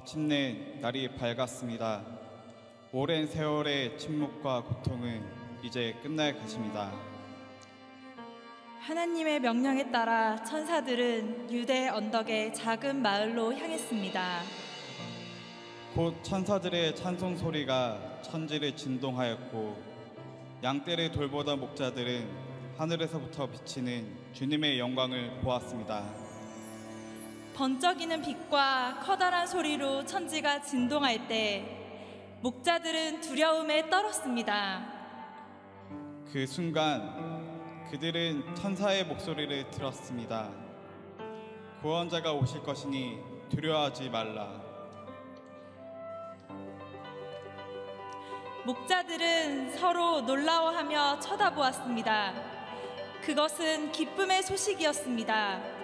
마침내 날이 밝았습니다. 오랜 세월의 침묵과 고통은 이제 끝날 것입니다. 하나님의 명령에 따라 천사들은 유대 언덕의 작은 마을로 향했습니다. 곧 천사들의 찬송 소리가 천지를 진동하였고 양떼를 돌보던 목자들은 하늘에서부터 비치는 주님의 영광을 보았습니다. 번쩍이는 빛과 커다란 소리로 천지가 진동할 때 목자들은 두려움에 떨었습니다. 그 순간 그들은 천사의 목소리를 들었습니다. 구원자가 오실 것이니 두려워하지 말라. 목자들은 서로 놀라워하며 쳐다보았습니다. 그것은 기쁨의 소식이었습니다.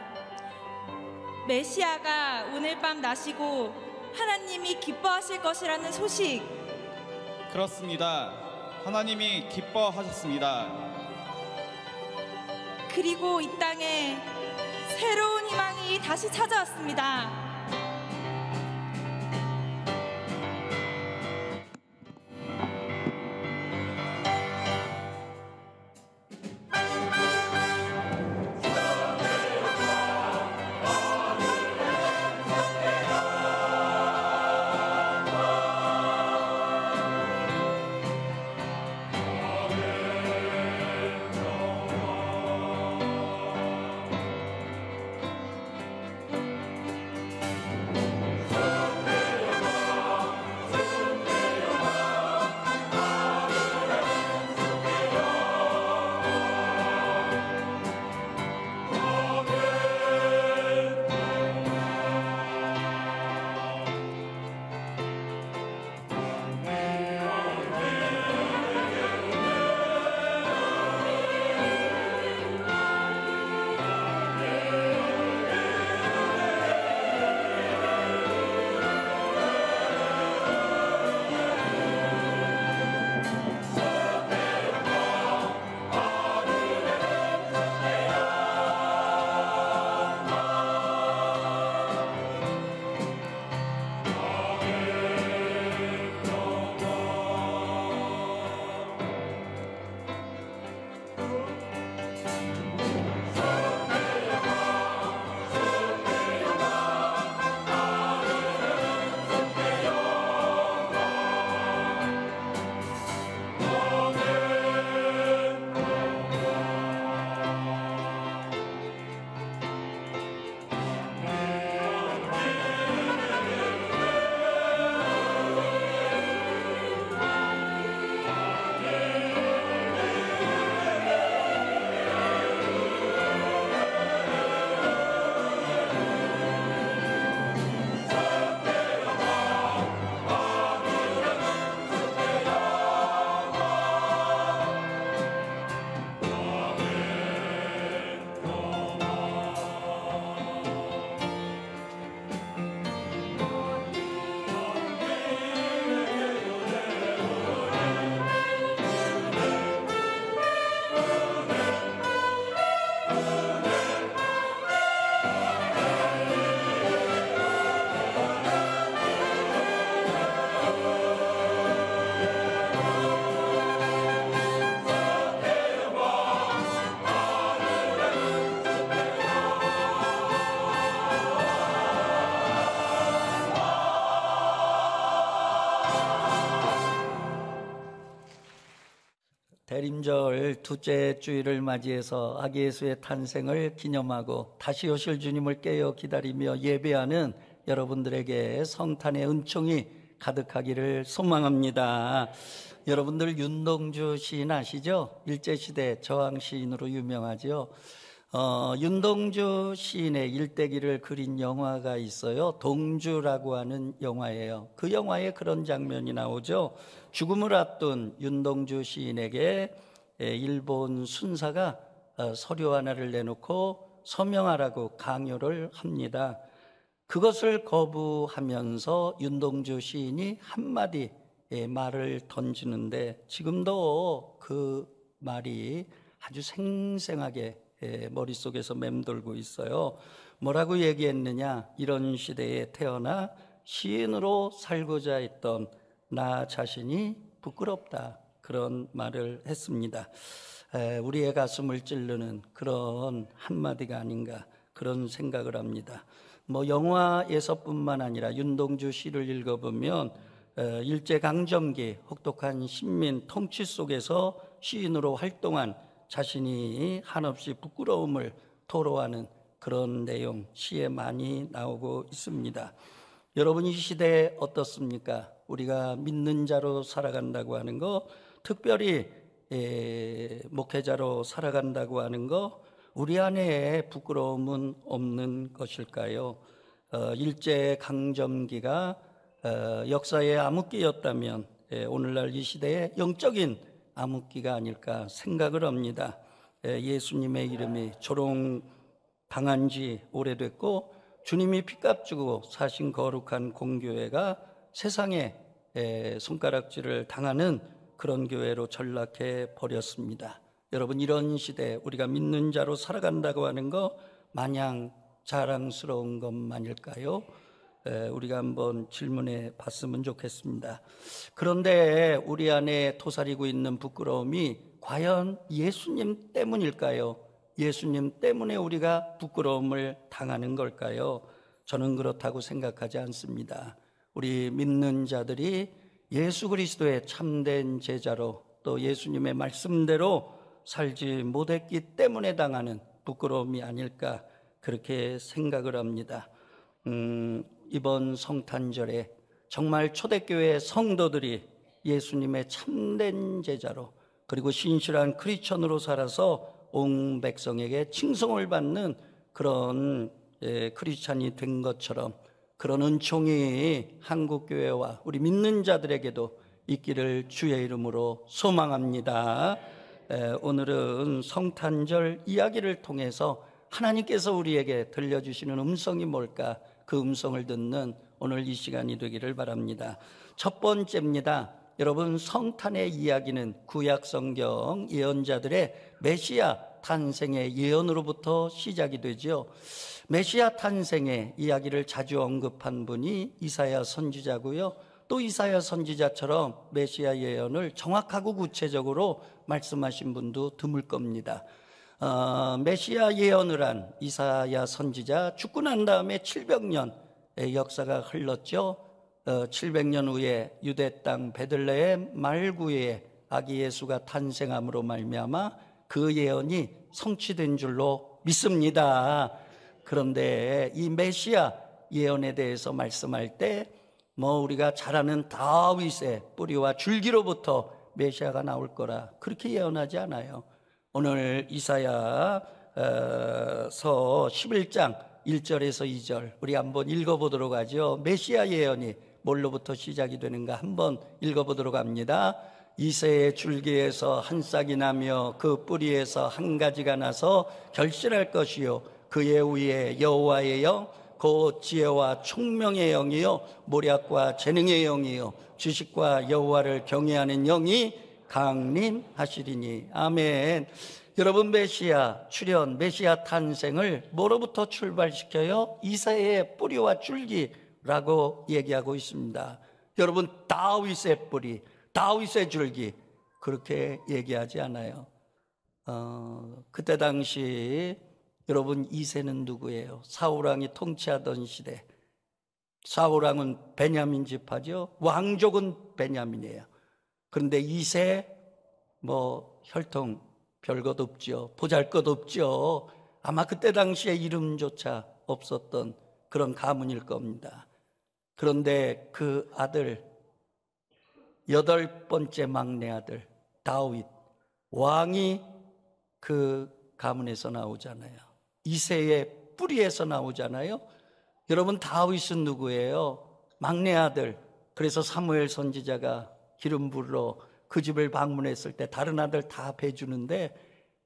메시아가 오늘 밤 나시고 하나님이 기뻐하실 것이라는 소식. 그렇습니다. 하나님이 기뻐하셨습니다. 그리고 이 땅에 새로운 희망이 다시 찾아왔습니다. 둘째 주일을 맞이해서 아기 예수의 탄생을 기념하고 다시 오실 주님을 깨어 기다리며 예배하는 여러분들에게 성탄의 은총이 가득하기를 소망합니다. 여러분들 윤동주 시인 아시죠? 일제시대 저항 시인으로 유명하죠. 어, 윤동주 시인의 일대기를 그린 영화가 있어요. 동주라고 하는 영화예요. 그 영화에 그런 장면이 나오죠. 죽음을 앞둔 윤동주 시인에게 예, 일본 순사가 어, 서류 하나를 내놓고 서명하라고 강요를 합니다. 그것을 거부하면서 윤동주 시인이 한마디 예, 말을 던지는데 지금도 그 말이 아주 생생하게 예, 머릿속에서 맴돌고 있어요. 뭐라고 얘기했느냐? 이런 시대에 태어나 시인으로 살고자 했던 나 자신이 부끄럽다. 그런 말을 했습니다. 우리의 가슴을 찌르는 그런 한마디가 아닌가 그런 생각을 합니다. 뭐 영화에서뿐만 아니라 윤동주 시를 읽어보면 일제 강점기 혹독한 신민 통치 속에서 시인으로 활동한 자신이 한없이 부끄러움을 토로하는 그런 내용 시에 많이 나오고 있습니다. 여러분 이 시대 에 어떻습니까? 우리가 믿는 자로 살아간다고 하는 거 특별히 에, 목회자로 살아간다고 하는 거 우리 안에 부끄러움은 없는 것일까요? 어, 일제 강점기가 어, 역사의 암흑기였다면 에, 오늘날 이 시대의 영적인 암흑기가 아닐까 생각을 합니다. 에, 예수님의 이름이 조롱 당한 지 오래됐고 주님이 피값 주고 사신 거룩한 공교회가 세상에 손가락질을 당하는 그런 교회로 전락해 버렸습니다. 여러분 이런 시대 우리가 믿는 자로 살아간다고 하는 거 마냥 자랑스러운 것만일까요? 에, 우리가 한번 질문해 봤으면 좋겠습니다. 그런데 우리 안에 도사리고 있는 부끄러움이 과연 예수님 때문일까요? 예수님 때문에 우리가 부끄러움을 당하는 걸까요? 저는 그렇다고 생각하지 않습니다. 우리 믿는 자들이 예수 그리스도의 참된 제자로 또 예수님의 말씀대로 살지 못했기 때문에 당하는 부끄러움이 아닐까 그렇게 생각을 합니다. 음, 이번 성탄절에 정말 초대교회 성도들이 예수님의 참된 제자로 그리고 신실한 크리천으로 살아서 온 백성에게 칭송을 받는 그런 예, 크리스찬이 된 것처럼 그런 은총이 한국교회와 우리 믿는 자들에게도 있기를 주의 이름으로 소망합니다. 오늘은 성탄절 이야기를 통해서 하나님께서 우리에게 들려주시는 음성이 뭘까 그 음성을 듣는 오늘 이 시간이 되기를 바랍니다. 첫 번째입니다. 여러분 성탄의 이야기는 구약 성경 예언자들의 메시아 탄생의 예언으로부터 시작이 되지요. 메시아 탄생의 이야기를 자주 언급한 분이 이사야 선지자고요. 또 이사야 선지자처럼 메시아 예언을 정확하고 구체적으로 말씀하신 분도 드물 겁니다. 어, 메시아 예언을 한 이사야 선지자 죽고 난 다음에 700년의 역사가 흘렀죠. 어, 700년 후에 유대 땅 베들레헴 말구에 아기 예수가 탄생함으로 말미암아 그 예언이 성취된 줄로 믿습니다. 그런데 이 메시아 예언에 대해서 말씀할 때뭐 우리가 잘 아는 다윗의 뿌리와 줄기로부터 메시아가 나올 거라 그렇게 예언하지 않아요. 오늘 이사야서 어, 11장 1절에서 2절 우리 한번 읽어보도록 하죠. 메시아 예언이 뭘로부터 시작이 되는가 한번 읽어보도록 합니다. 이새의 줄기에서 한 싹이 나며 그 뿌리에서 한 가지가 나서 결실할 것이요 그의 위에 여호와의 영곧 지혜와 총명의 영이요 모략과 재능의 영이요 지식과 여호와를 경외하는 영이 강림하시리니 아멘. 여러분 메시아 출현 메시아 탄생을 뭐로부터 출발시켜요? 이사의 뿌리와 줄기라고 얘기하고 있습니다. 여러분 다윗의 뿌리 다윗의 줄기 그렇게 얘기하지 않아요. 어, 그때 당시 여러분 이세는 누구예요? 사울왕이 통치하던 시대. 사울왕은 베냐민 집하죠. 왕족은 베냐민이에요. 그런데 이세 뭐 혈통 별것 없죠. 보잘것 없죠. 아마 그때 당시에 이름조차 없었던 그런 가문일 겁니다. 그런데 그 아들 여덟 번째 막내 아들 다윗 왕이 그 가문에서 나오잖아요. 이세의 뿌리에서 나오잖아요. 여러분 다윗은 누구예요? 막내 아들. 그래서 사무엘 선지자가 기름 부르러 그 집을 방문했을 때 다른 아들 다 배주는데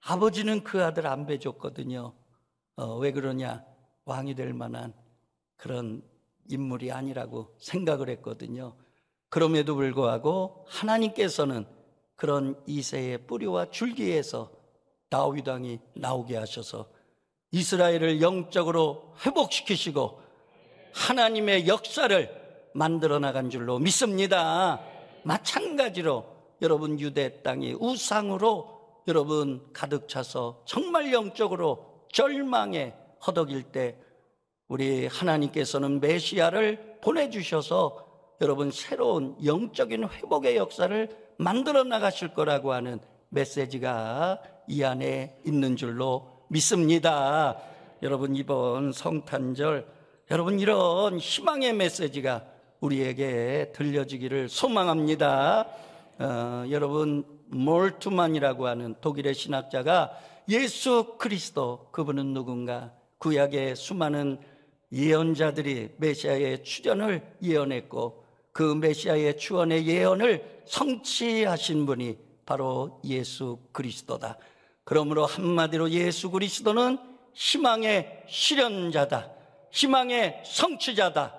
아버지는 그 아들 안 배줬거든요. 어, 왜 그러냐? 왕이 될 만한 그런 인물이 아니라고 생각을 했거든요. 그럼에도 불구하고 하나님께서는 그런 이세의 뿌리와 줄기에서 다윗 왕이 나오게 하셔서 이스라엘을 영적으로 회복시키시고 하나님의 역사를 만들어 나간 줄로 믿습니다. 마찬가지로 여러분 유대 땅이 우상으로 여러분 가득 차서 정말 영적으로 절망에 허덕일 때 우리 하나님께서는 메시아를 보내주셔서 여러분 새로운 영적인 회복의 역사를 만들어 나가실 거라고 하는 메시지가 이 안에 있는 줄로 믿습니다. 여러분 이번 성탄절 여러분 이런 희망의 메시지가 우리에게 들려지기를 소망합니다. 어, 여러분 몰투만이라고 하는 독일의 신학자가 예수 그리스도 그분은 누군가 구약의 수많은 예언자들이 메시아의 출현을 예언했고 그 메시아의 추원의 예언을 성취하신 분이 바로 예수 그리스도다. 그러므로 한마디로 예수 그리스도는 희망의 실현자다. 희망의 성취자다.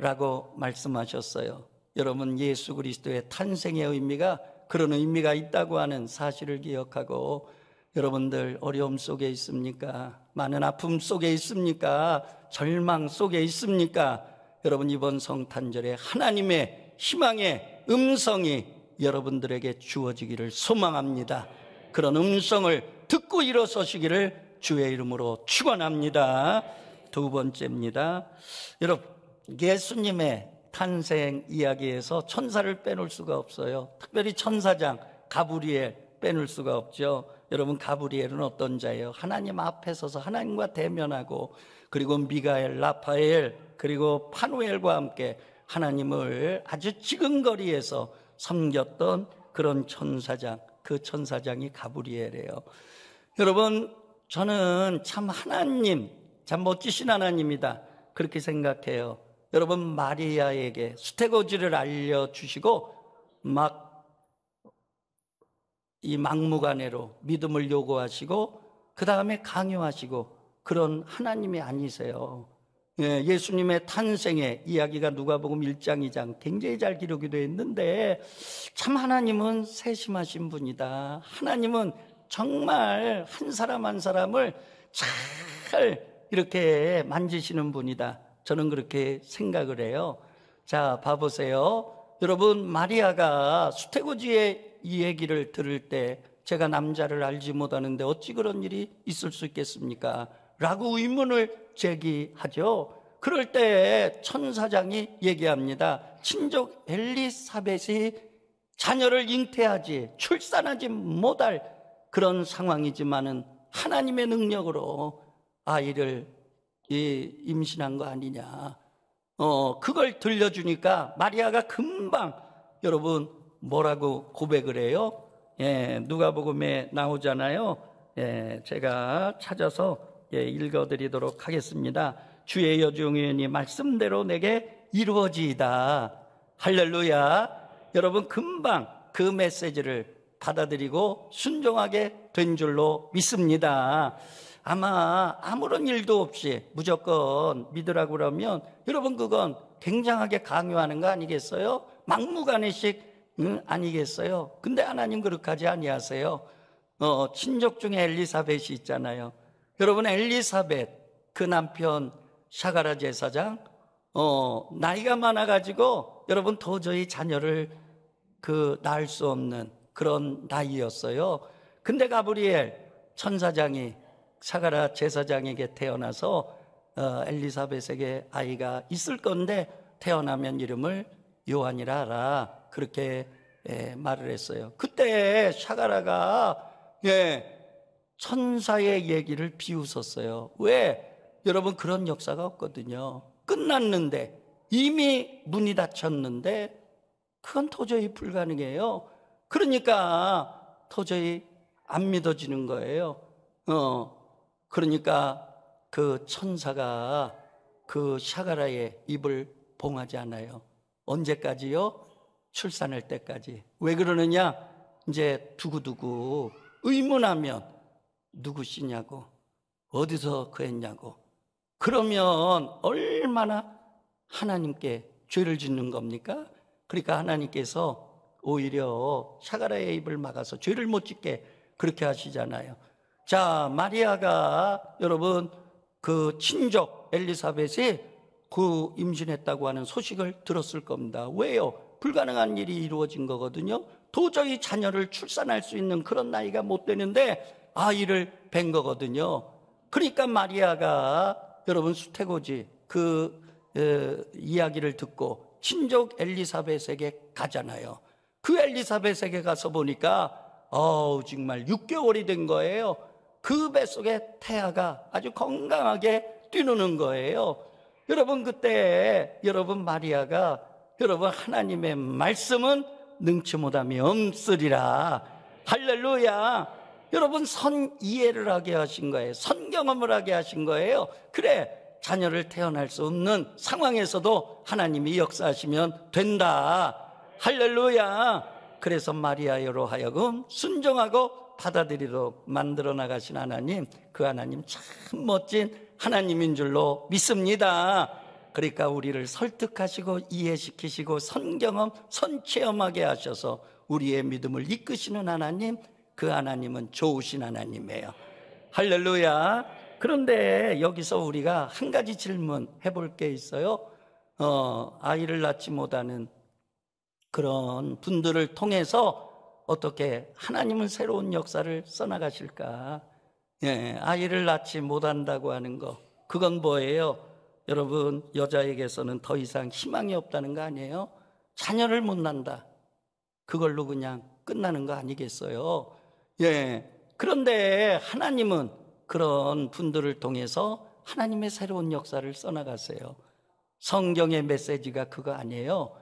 라고 말씀하셨어요. 여러분, 예수 그리스도의 탄생의 의미가 그런 의미가 있다고 하는 사실을 기억하고 여러분들 어려움 속에 있습니까? 많은 아픔 속에 있습니까? 절망 속에 있습니까? 여러분 이번 성탄절에 하나님의 희망의 음성이 여러분들에게 주어지기를 소망합니다. 그런 음성을 듣고 일어서시기를 주의 이름으로 축원합니다. 두 번째입니다. 여러분 예수님의 탄생 이야기에서 천사를 빼놓을 수가 없어요. 특별히 천사장 가브리엘 빼놓을 수가 없죠. 여러분 가브리엘은 어떤 자예요? 하나님 앞에 서서 하나님과 대면하고 그리고 미가엘, 라파엘 그리고 파누엘과 함께 하나님을 아주 지근거리에서 섬겼던 그런 천사장, 그 천사장이 가브리엘이에요. 여러분, 저는 참 하나님, 참 멋지신 하나님이다. 그렇게 생각해요. 여러분, 마리아에게 스태고지를 알려주시고, 막 이 막무가내로 믿음을 요구하시고, 그 다음에 강요하시고, 그런 하나님이 아니세요. 예, 예수님의 탄생의 이야기가 누가복음 1장 2장 굉장히 잘 기록이 되어 있는데 참 하나님은 세심하신 분이다. 하나님은 정말 한 사람 한 사람을 잘 이렇게 만지시는 분이다. 저는 그렇게 생각을 해요. 자, 봐보세요. 여러분, 마리아가 수태고지의 이 얘기를 들을 때 제가 남자를 알지 못하는데 어찌 그런 일이 있을 수 있겠습니까? 라고 의문을 제기하죠. 그럴 때 천사장이 얘기합니다. 친족 엘리사벳이 자녀를 잉태하지, 출산하지 못할 그런 상황이지만은 하나님의 능력으로 아이를 임신한 거 아니냐. 어, 그걸 들려주니까 마리아가 금방 여러분 뭐라고 고백을 해요? 예, 누가복음에 나오잖아요. 예, 제가 찾아서 예, 읽어드리도록 하겠습니다. 주의 여중의원이 말씀대로 내게 이루어지이다. 할렐루야. 여러분 금방 그 메시지를 받아들이고 순종하게 된 줄로 믿습니다. 아마 아무런 일도 없이 무조건 믿으라고 그러면 여러분 그건 굉장하게 강요하는 거 아니겠어요? 막무가내식 응? 아니겠어요? 근데 하나님 그렇게 하지 아니하세요. 어, 친족 중에 엘리사벳이 있잖아요. 여러분 엘리사벳 그 남편 샤가라 제사장 어, 나이가 많아 가지고 여러분 도저히 자녀를 그 낳을 수 없는 그런 나이였어요. 근데 가브리엘 천사장이 샤가라 제사장에게 태어나서 어, 엘리사벳에게 아이가 있을 건데 태어나면 이름을 요한이라 하라 그렇게 예, 말을 했어요. 그때 샤가라가 예, 천사의 얘기를 비웃었어요. 왜? 여러분 그런 역사가 없거든요. 끝났는데 이미 문이 닫혔는데 그건 도저히 불가능해요. 그러니까 도저히 안 믿어지는 거예요. 어. 그러니까 그 천사가 그 샤가라의 입을 봉하지 않아요. 언제까지요? 출산할 때까지. 왜 그러느냐? 이제 두고두고 의문하면 누구시냐고, 어디서 그랬냐고. 그러면 얼마나 하나님께 죄를 짓는 겁니까? 그러니까 하나님께서 오히려 샤가라의 입을 막아서 죄를 못 짓게 그렇게 하시잖아요. 자, 마리아가 여러분 그 친족 엘리사벳이 그 임신했다고 하는 소식을 들었을 겁니다. 왜요? 불가능한 일이 이루어진 거거든요. 도저히 자녀를 출산할 수 있는 그런 나이가 못 되는데 아이를 뵌 거거든요. 그러니까 마리아가 여러분 수태고지 그 에, 이야기를 듣고 친족 엘리사벳에게 가잖아요. 그 엘리사벳에게 가서 보니까 어우 정말 6개월이 된 거예요. 그 뱃속에 태아가 아주 건강하게 뛰노는 거예요. 여러분 그때 여러분 마리아가 여러분 하나님의 말씀은 능치 못함이 없으리라. 할렐루야. 여러분 선 이해를 하게 하신 거예요. 선 경험을 하게 하신 거예요. 그래 자녀를 태어날 수 없는 상황에서도 하나님이 역사하시면 된다. 할렐루야. 그래서 마리아여로 하여금 순종하고 받아들이도록 만들어 나가신 하나님, 그 하나님 참 멋진 하나님인 줄로 믿습니다. 그러니까 우리를 설득하시고 이해시키시고 선경험, 선체험하게 하셔서 우리의 믿음을 이끄시는 하나님, 그 하나님은 좋으신 하나님이에요. 할렐루야. 그런데 여기서 우리가 한 가지 질문 해볼 게 있어요. 어, 아이를 낳지 못하는 그런 분들을 통해서 어떻게 하나님은 새로운 역사를 써나가실까? 예, 아이를 낳지 못한다고 하는 거. 그건 뭐예요? 여러분, 여자에게서는 더 이상 희망이 없다는 거 아니에요? 자녀를 못 난다. 그걸로 그냥 끝나는 거 아니겠어요? 예, 예. 그런데 하나님은 그런 분들을 통해서 하나님의 새로운 역사를 써나갔어요. 성경의 메시지가 그거 아니에요.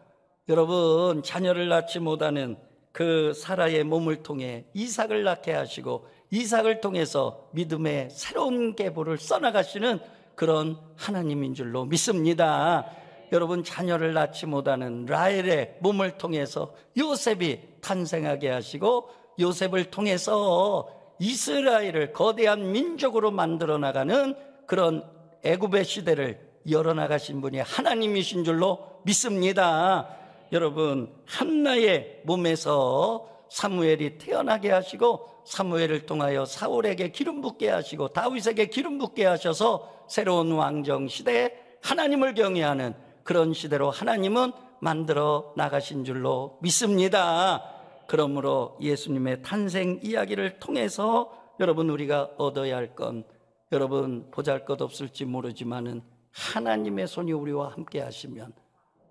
여러분, 자녀를 낳지 못하는 그 사라의 몸을 통해 이삭을 낳게 하시고 이삭을 통해서 믿음의 새로운 계보를 써나가시는 그런 하나님인 줄로 믿습니다. 여러분 자녀를 낳지 못하는 라헬의 몸을 통해서 요셉이 탄생하게 하시고 요셉을 통해서 이스라엘을 거대한 민족으로 만들어 나가는 그런 애굽의 시대를 열어 나가신 분이 하나님이신 줄로 믿습니다. 여러분 한나의 몸에서 사무엘이 태어나게 하시고 사무엘을 통하여 사울에게 기름 붓게 하시고 다윗에게 기름 붓게 하셔서 새로운 왕정 시대에 하나님을 경외하는 그런 시대로 하나님은 만들어 나가신 줄로 믿습니다. 그러므로 예수님의 탄생 이야기를 통해서 여러분 우리가 얻어야 할 건 여러분 보잘 것 없을지 모르지만은 하나님의 손이 우리와 함께 하시면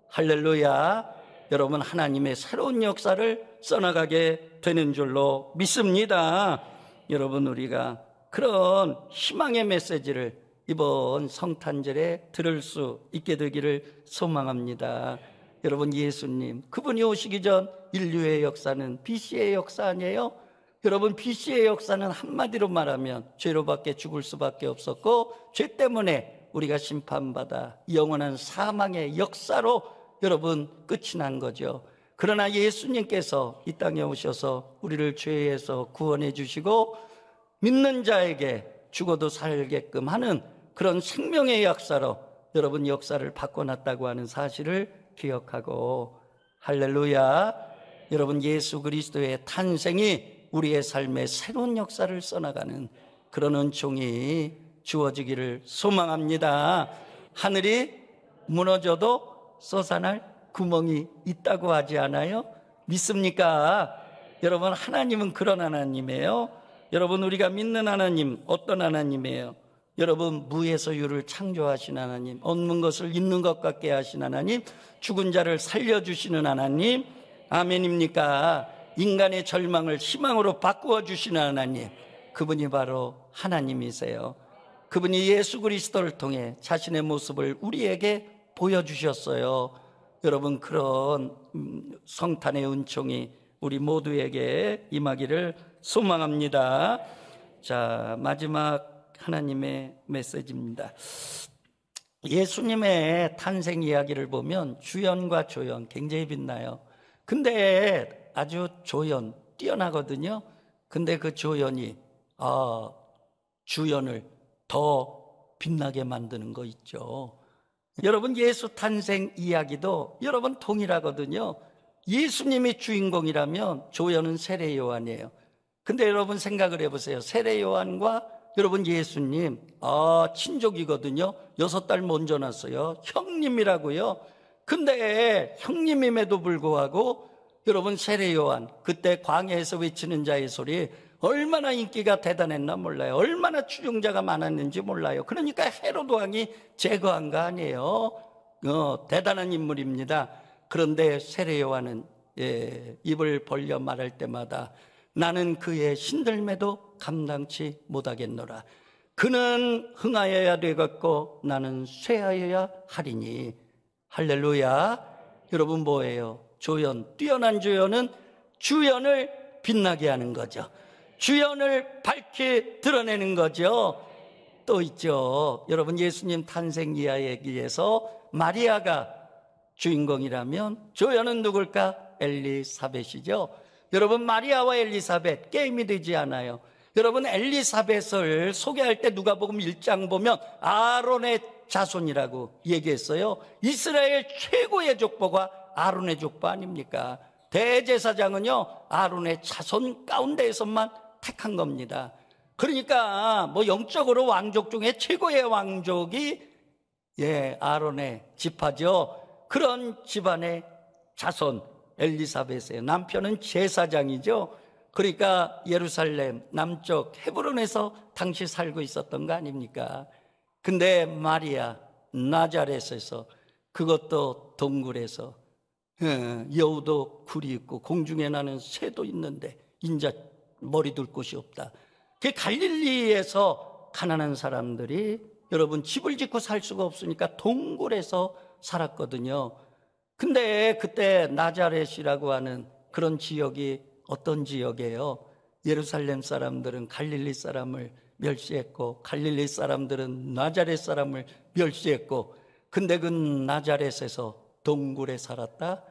할렐루야 여러분 하나님의 새로운 역사를 써나가게 되는 줄로 믿습니다. 여러분 우리가 그런 희망의 메시지를 이번 성탄절에 들을 수 있게 되기를 소망합니다. 여러분 예수님 그분이 오시기 전 인류의 역사는 BC의 역사 아니에요? 여러분 BC의 역사는 한마디로 말하면 죄로밖에 죽을 수밖에 없었고 죄 때문에 우리가 심판받아 영원한 사망의 역사로 여러분 끝이 난 거죠. 그러나 예수님께서 이 땅에 오셔서 우리를 죄에서 구원해 주시고 믿는 자에게 죽어도 살게끔 하는 그런 생명의 역사로 여러분 역사를 바꿔놨다고 하는 사실을 기억하고 할렐루야 여러분 예수 그리스도의 탄생이 우리의 삶에 새로운 역사를 써나가는 그런 은총이 주어지기를 소망합니다. 하늘이 무너져도 쏟아날 구멍이 있다고 하지 않아요? 믿습니까? 여러분 하나님은 그런 하나님이에요. 여러분 우리가 믿는 하나님 어떤 하나님이에요? 여러분 무에서 유를 창조하신 하나님, 얻는 것을 있는 것 같게 하신 하나님, 죽은 자를 살려 주시는 하나님, 아멘입니까? 인간의 절망을 희망으로 바꾸어 주시는 하나님. 그분이 바로 하나님이세요. 그분이 예수 그리스도를 통해 자신의 모습을 우리에게 보여 주셨어요. 여러분 그런 음, 성탄의 은총이 우리 모두에게 임하기를 소망합니다. 자, 마지막 하나님의 메시지입니다. 예수님의 탄생 이야기를 보면 주연과 조연 굉장히 빛나요. 근데 아주 조연 뛰어나거든요. 근데 그 조연이 어, 주연을 더 빛나게 만드는 거 있죠. 여러분 예수 탄생 이야기도 여러분 동일하거든요. 예수님이 주인공이라면 조연은 세례 요한이에요. 근데 여러분 생각을 해보세요. 세례 요한과 여러분 예수님 아 친족이거든요. 여섯 달 먼저 났어요. 형님이라고요. 근데 형님임에도 불구하고 여러분 세례 요한 그때 광야에서 외치는 자의 소리 얼마나 인기가 대단했나 몰라요. 얼마나 추종자가 많았는지 몰라요. 그러니까 헤로도 왕이 제거한 거 아니에요. 어, 대단한 인물입니다. 그런데 세례 요한은 예, 입을 벌려 말할 때마다 나는 그의 신들매도 감당치 못하겠노라. 그는 흥하여야 되겠고 나는 쇠하여야 하리니. 할렐루야. 여러분 뭐예요? 조연, 뛰어난 조연은 주연을 빛나게 하는 거죠. 주연을 밝히 드러내는 거죠. 또 있죠. 여러분 예수님 탄생 이야기에서 마리아가 주인공이라면 조연은 누굴까? 엘리사벳이죠. 여러분 마리아와 엘리사벳 게임이 되지 않아요. 여러분 엘리사벳을 소개할 때 누가복음 1장 보면 아론의 자손이라고 얘기했어요. 이스라엘 최고의 족보가 아론의 족보 아닙니까? 대제사장은요 아론의 자손 가운데에서만 택한 겁니다. 그러니까 뭐 영적으로 왕족 중에 최고의 왕족이 예 아론의 집하죠. 그런 집안의 자손 엘리사벳에요 남편은 제사장이죠. 그러니까 예루살렘 남쪽 헤브론에서 당시 살고 있었던 거 아닙니까? 근데 마리아 나자렛에서 그것도 동굴에서 예, 여우도 굴이 있고 공중에 나는 새도 있는데 인자 머리 둘 곳이 없다. 그 갈릴리에서 가난한 사람들이 여러분 집을 짓고 살 수가 없으니까 동굴에서 살았거든요. 근데 그때 나자렛이라고 하는 그런 지역이 어떤 지역이에요? 예루살렘 사람들은 갈릴리 사람을 멸시했고 갈릴리 사람들은 나자렛 사람을 멸시했고 근데 그 나자렛에서 동굴에 살았다.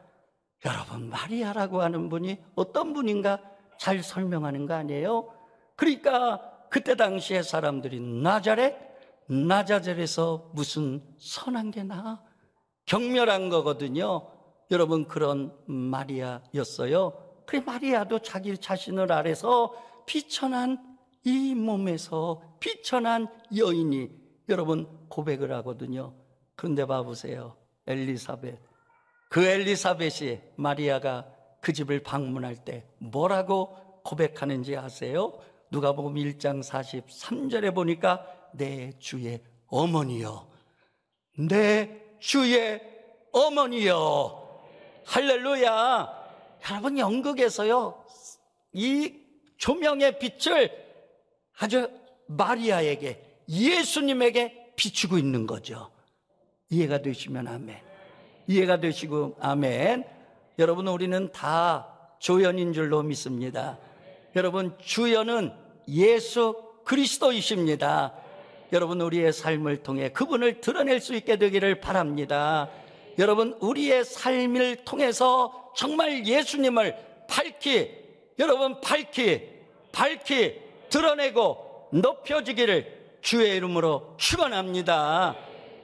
여러분 마리아라고 하는 분이 어떤 분인가 잘 설명하는 거 아니에요? 그러니까 그때 당시에 사람들이 나자렛 나자렛에서 무슨 선한 게 나아? 경멸한 거거든요. 여러분 그런 마리아였어요. 그래 마리아도 자기 자신을 알아서 비천한 이 몸에서 비천한 여인이 여러분 고백을 하거든요. 그런데 봐보세요. 엘리사벳. 그 엘리사벳이 마리아가 그 집을 방문할 때 뭐라고 고백하는지 아세요? 누가보음 1장 43절에 보니까 내 주의 어머니요. 내 주의 어머니여. 할렐루야. 여러분, 연극에서요, 이 조명의 빛을 아주 마리아에게, 예수님에게 비추고 있는 거죠. 이해가 되시면 아멘. 이해가 되시고 아멘. 여러분, 우리는 다 조연인 줄로 믿습니다. 여러분, 주연은 예수 그리스도이십니다. 여러분 우리의 삶을 통해 그분을 드러낼 수 있게 되기를 바랍니다. 여러분 우리의 삶을 통해서 정말 예수님을 밝히 여러분 밝히 밝히 드러내고 높여지기를 주의 이름으로 축원합니다.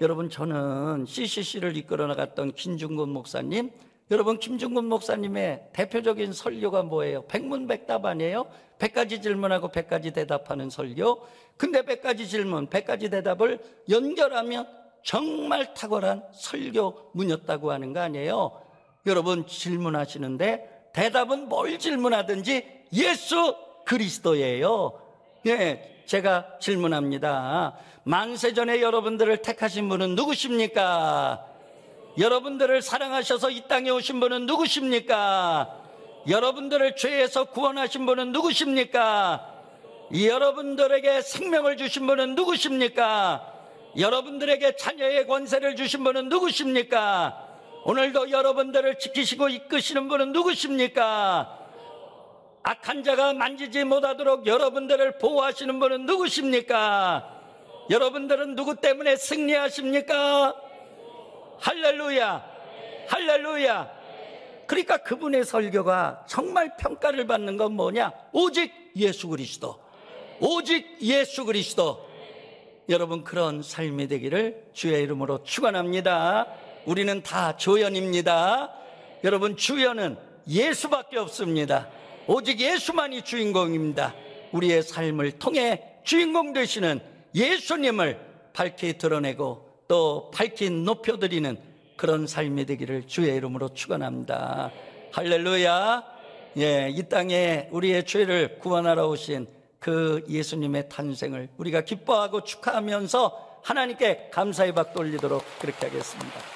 여러분 저는 CCC를 이끌어 나갔던 김중근 목사님 여러분 김중근 목사님의 대표적인 설교가 뭐예요? 백문백답 아니에요? 100가지 질문하고 100가지 대답하는 설교. 근데 100가지 질문, 100가지 대답을 연결하면 정말 탁월한 설교문이었다고 하는 거 아니에요? 여러분 질문하시는데 대답은 뭘 질문하든지 예수 그리스도예요. 예, 제가 질문합니다. 만세전에 여러분들을 택하신 분은 누구십니까? 여러분들을 사랑하셔서 이 땅에 오신 분은 누구십니까? 여러분들을 죄에서 구원하신 분은 누구십니까? 여러분들에게 생명을 주신 분은 누구십니까? 여러분들에게 자녀의 권세를 주신 분은 누구십니까? 오늘도 여러분들을 지키시고 이끄시는 분은 누구십니까? 악한 자가 만지지 못하도록 여러분들을 보호하시는 분은 누구십니까? 여러분들은 누구 때문에 승리하십니까? 할렐루야! 할렐루야! 그러니까 그분의 설교가 정말 평가를 받는 건 뭐냐? 오직 예수 그리스도. 오직 예수 그리스도. 여러분 그런 삶이 되기를 주의 이름으로 축원합니다. 우리는 다 조연입니다. 여러분 주연은 예수밖에 없습니다. 오직 예수만이 주인공입니다. 우리의 삶을 통해 주인공 되시는 예수님을 밝히 드러내고 또 밝히 높여드리는 그런 삶이 되기를 주의 이름으로 축원합니다. 할렐루야. 예, 이 땅에 우리의 죄를 구원하러 오신 그 예수님의 탄생을 우리가 기뻐하고 축하하면서 하나님께 감사의 박 돌리도록 그렇게 하겠습니다.